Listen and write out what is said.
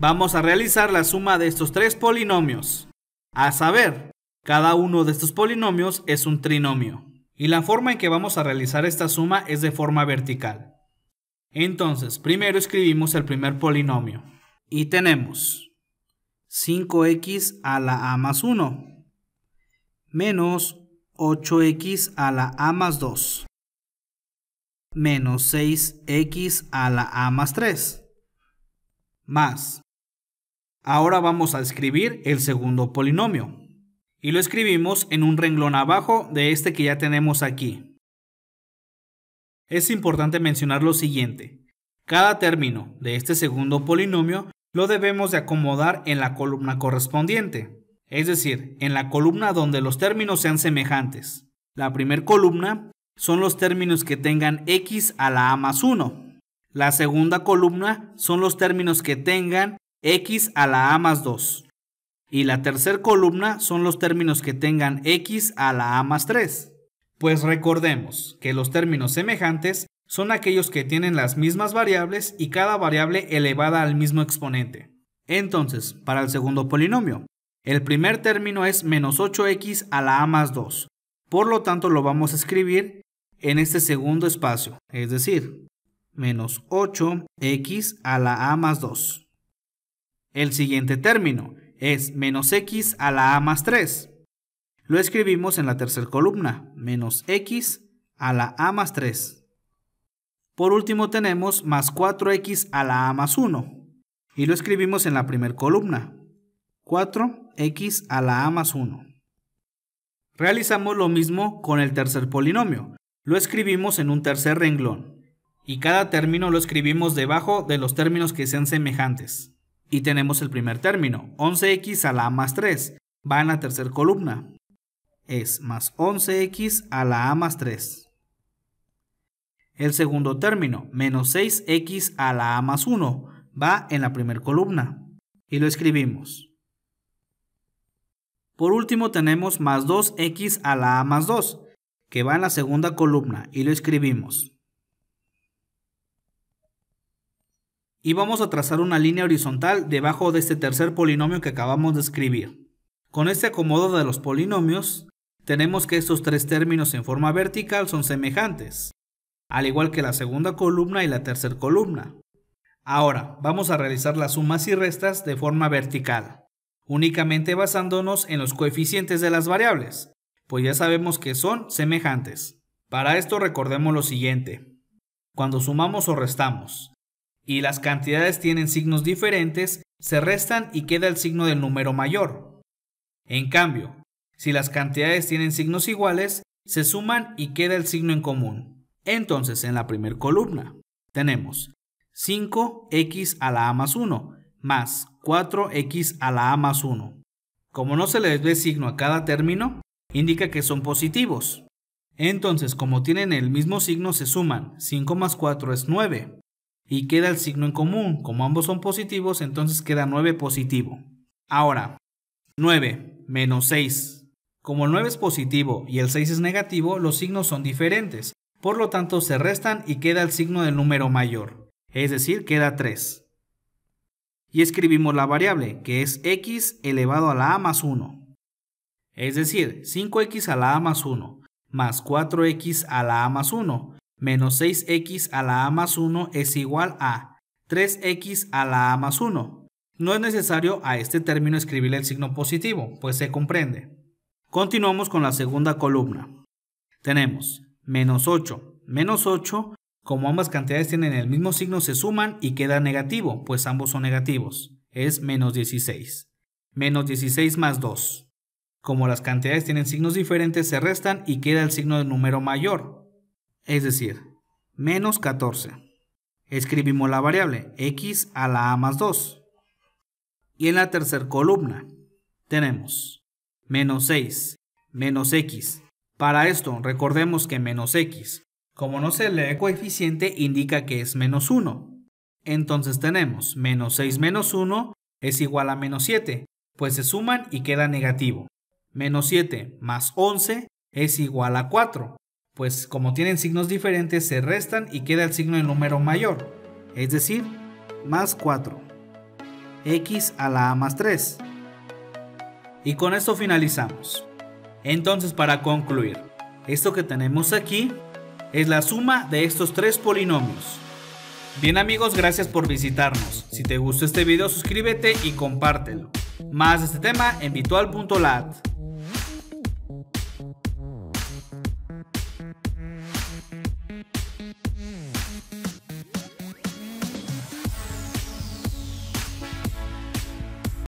Vamos a realizar la suma de estos tres polinomios. A saber, cada uno de estos polinomios es un trinomio. Y la forma en que vamos a realizar esta suma es de forma vertical. Entonces, primero escribimos el primer polinomio. Y tenemos 5x a la a más 1 menos 8x a la a más 2 menos 6x a la a más 3 más Ahora vamos a escribir el segundo polinomio. Y lo escribimos en un renglón abajo de este que ya tenemos aquí. Es importante mencionar lo siguiente. Cada término de este segundo polinomio lo debemos de acomodar en la columna correspondiente, es decir, en la columna donde los términos sean semejantes. La primera columna son los términos que tengan x a la a más 1. La segunda columna son los términos que tengan x a la a más 2. Y la tercera columna son los términos que tengan x a la a más 3. Pues recordemos que los términos semejantes son aquellos que tienen las mismas variables y cada variable elevada al mismo exponente. Entonces, para el segundo polinomio, el primer término es menos 8x a la a más 2. Por lo tanto, lo vamos a escribir en este segundo espacio, es decir, menos 8x a la a más 2. El siguiente término es menos x a la a más 3. Lo escribimos en la tercera columna, menos x a la a más 3. Por último tenemos más 4x a la a más 1 y lo escribimos en la primera columna, 4x a la a más 1. Realizamos lo mismo con el tercer polinomio, lo escribimos en un tercer renglón y cada término lo escribimos debajo de los términos que sean semejantes. Y tenemos el primer término, 11x a la a más 3. Va en la tercera columna. Es más 11x a la a más 3. El segundo término, menos 6x a la a más 1. Va en la primera columna. Y lo escribimos. Por último tenemos más 2x a la a más 2, que va en la segunda columna, y lo escribimos. y vamos a trazar una línea horizontal debajo de este tercer polinomio que acabamos de escribir. Con este acomodo de los polinomios, tenemos que estos tres términos en forma vertical son semejantes, al igual que la segunda columna y la tercera columna. Ahora, vamos a realizar las sumas y restas de forma vertical, únicamente basándonos en los coeficientes de las variables, pues ya sabemos que son semejantes. Para esto recordemos lo siguiente. Cuando sumamos o restamos, y las cantidades tienen signos diferentes, se restan y queda el signo del número mayor. En cambio, si las cantidades tienen signos iguales, se suman y queda el signo en común. Entonces, en la primera columna tenemos 5x a la a más 1 más 4x a la a más 1. Como no se les ve signo a cada término, indica que son positivos. Entonces, como tienen el mismo signo, se suman. 5 más 4 es 9 y queda el signo en común. Como ambos son positivos, entonces queda 9 positivo. Ahora, 9 menos 6. Como el 9 es positivo y el 6 es negativo, los signos son diferentes. Por lo tanto, se restan y queda el signo del número mayor, es decir, queda 3. Y escribimos la variable, que es x elevado a la a más 1. Es decir, 5x a la a más 1 más 4x a la a más 1 menos 6x a la A más 1 es igual a 3x a la A más 1. No es necesario a este término escribirle el signo positivo, pues se comprende. Continuamos con la segunda columna. Tenemos menos 8, menos 8, como ambas cantidades tienen el mismo signo se suman y queda negativo, pues ambos son negativos. Es menos 16. Menos 16 más 2. Como las cantidades tienen signos diferentes, se restan y queda el signo de número mayor, es decir, menos 14. Escribimos la variable x a la a más 2. Y en la tercera columna tenemos menos 6, menos x. Para esto recordemos que menos x, como no se lee coeficiente, indica que es menos 1. Entonces tenemos menos 6 menos 1 es igual a menos 7, pues se suman y queda negativo. Menos 7 más 11 es igual a 4, pues como tienen signos diferentes se restan y queda el signo del número mayor, es decir, más 4, x a la a más 3. Y con esto finalizamos. Entonces para concluir, esto que tenemos aquí es la suma de estos tres polinomios. Bien amigos, gracias por visitarnos. Si te gustó este video suscríbete y compártelo. Más de este tema en virtual.lat. Mm-hmm.